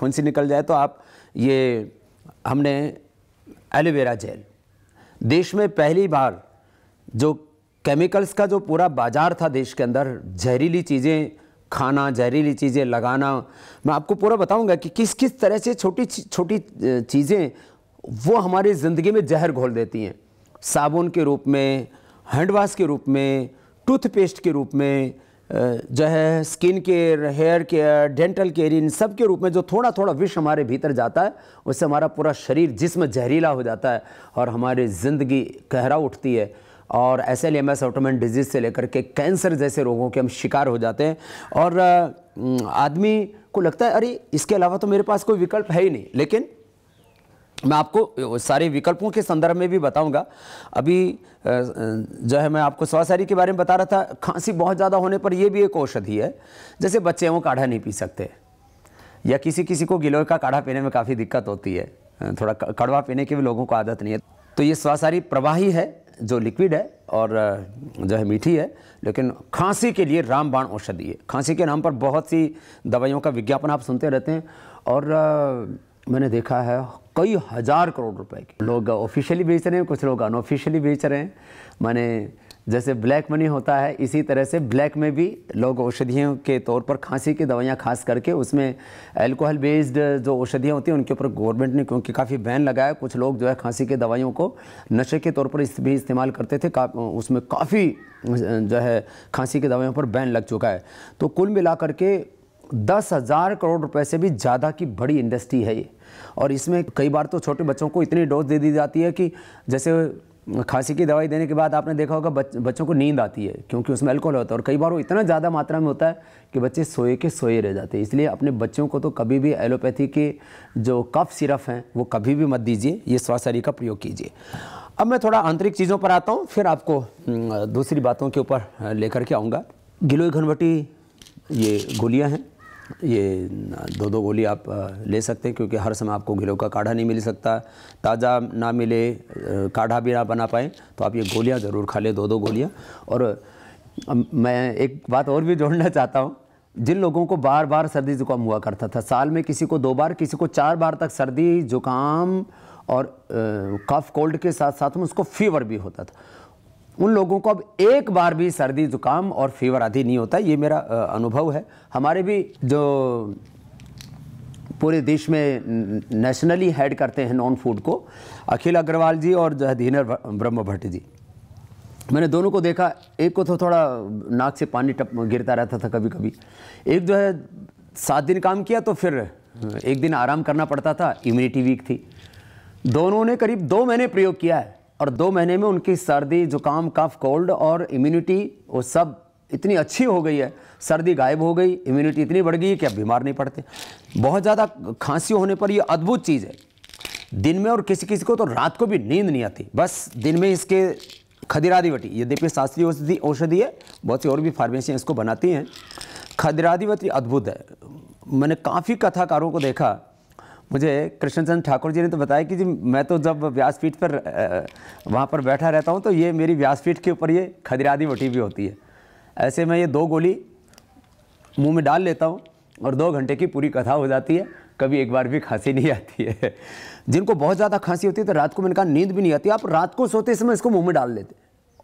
फुंसी निकल जाए तो आप ये हमने एलोवेरा जेल देश में पहली बार जो केमिकल्स का जो पूरा बाज़ार था देश के अंदर जहरीली चीज़ें खाना जहरीली चीज़ें लगाना मैं आपको पूरा बताऊंगा कि किस किस तरह से छोटी छोटी चीज़ें वो हमारी ज़िंदगी में जहर घोल देती हैं साबुन के रूप में हैंडवाश के रूप में टूथपेस्ट के रूप में जो है skin care hair care dental care इन सब के रूप में जो थोड़ा थोड़ा विष हमारे भीतर जाता है उससे हमारा पूरा शरीर जिसम जहरीला हो जाता है और हमारी ज़िंदगी गहरा उठती है और ऐसे लिए एस ऑटोमन डिजीज़ से लेकर के कैंसर जैसे रोगों के हम शिकार हो जाते हैं और आदमी को लगता है अरे इसके अलावा तो मेरे पास कोई विकल्प है ही नहीं लेकिन मैं आपको सारे विकल्पों के संदर्भ में भी बताऊंगा अभी जो है मैं आपको स्वासारी के बारे में बता रहा था खांसी बहुत ज़्यादा होने पर यह भी एक औषधि है जैसे बच्चे वो काढ़ा नहीं पी सकते या किसी किसी को गिलोय का काढ़ा पीने में काफ़ी दिक्कत होती है थोड़ा कड़वा पीने की भी लोगों को आदत नहीं है तो ये स्वासारी प्रवाही है जो लिक्विड है और जो है मीठी है लेकिन खांसी के लिए रामबाण औषधि है खांसी के नाम पर बहुत सी दवाइयों का विज्ञापन आप सुनते रहते हैं और मैंने देखा है कई हज़ार करोड़ रुपए की लोग ऑफिशियली बेच रहे हैं कुछ लोग अनऑफिशियली बेच रहे हैं मैंने जैसे ब्लैक मनी होता है इसी तरह से ब्लैक में भी लोग औषधियों के तौर पर खांसी की दवाइयाँ खास करके उसमें अल्कोहल बेस्ड जो औषधियाँ होती हैं उनके ऊपर गवर्नमेंट ने क्योंकि काफ़ी बैन लगाया कुछ लोग जो है खांसी की दवाइयों को नशे के तौर पर इस भी इस्तेमाल करते थे का, उसमें काफ़ी जो है खांसी की दवाइयों पर बैन लग चुका है तो कुल मिला के दस हज़ार करोड़ रुपए से भी ज़्यादा की बड़ी इंडस्ट्री है ये और इसमें कई बार तो छोटे बच्चों को इतनी डोज दे दी जाती है कि जैसे खांसी की दवाई देने के बाद आपने देखा होगा बच, बच्चों को नींद आती है क्योंकि उसमें अल्कोहल होता है और कई बार वो इतना ज़्यादा मात्रा में होता है कि बच्चे सोए के सोए रह जाते हैं इसलिए अपने बच्चों को तो कभी भी एलोपैथी के जो कफ सिरप हैं वो कभी भी मत दीजिए ये स्वास्थ्य का प्रयोग कीजिए अब मैं थोड़ा आंतरिक चीज़ों पर आता हूँ फिर आपको दूसरी बातों के ऊपर लेकर के आऊँगा गिलोई घनवटी ये गोलियाँ हैं ये दो दो गोली आप ले सकते हैं क्योंकि हर समय आपको घिलो का काढ़ा नहीं मिल सकता ताज़ा ना मिले काढ़ा भी ना बना पाए तो आप ये गोलियाँ ज़रूर खा लें दो दो गोलियाँ और मैं एक बात और भी जोड़ना चाहता हूँ जिन लोगों को बार बार सर्दी जुकाम हुआ करता था साल में किसी को दो बार किसी को चार बार तक सर्दी जुकाम और कफ कोल्ड के साथ साथ में उसको फीवर भी होता था उन लोगों को अब एक बार भी सर्दी जुकाम और फीवर आदि नहीं होता ये मेरा अनुभव है हमारे भी जो पूरे देश में नेशनली हेड करते हैं नॉन फूड को अखिल अग्रवाल जी और जो है धीनर ब्रह्म भट्ट जी मैंने दोनों को देखा एक को तो थोड़ा नाक से पानी टप गिरता रहता था कभी कभी एक जो है सात दिन काम किया तो फिर एक दिन आराम करना पड़ता था इम्यूनिटी वीक थी दोनों ने करीब दो महीने प्रयोग किया है और दो महीने में उनकी सर्दी जुकाम कफ कोल्ड और इम्यूनिटी वो सब इतनी अच्छी हो गई है सर्दी गायब हो गई इम्यूनिटी इतनी बढ़ गई कि अब बीमार नहीं पड़ते बहुत ज़्यादा खांसी होने पर यह अद्भुत चीज़ है दिन में और किसी किसी को तो रात को भी नींद नहीं आती बस दिन में इसके ये यद्यपि शास्त्रीय औषधि औषधि है बहुत सी और भी फार्मेसियाँ इसको बनाती हैं खदिराधिवटी अद्भुत है मैंने काफ़ी कथाकारों को देखा मुझे कृष्णचंद ठाकुर जी ने तो बताया कि जी मैं तो जब व्यासपीठ पर वहाँ पर बैठा रहता हूँ तो ये मेरी व्यासपीठ के ऊपर ये खदरादी वटी भी होती है ऐसे मैं ये दो गोली मुंह में डाल लेता हूँ और दो घंटे की पूरी कथा हो जाती है कभी एक बार भी खांसी नहीं आती है जिनको बहुत ज़्यादा खांसी होती है तो रात को मैंने कहा नींद भी नहीं आती आप रात को सोते समय इसको मुँह में डाल लेते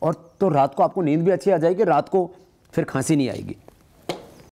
और तो रात को आपको नींद भी अच्छी आ जाएगी रात को फिर खांसी नहीं आएगी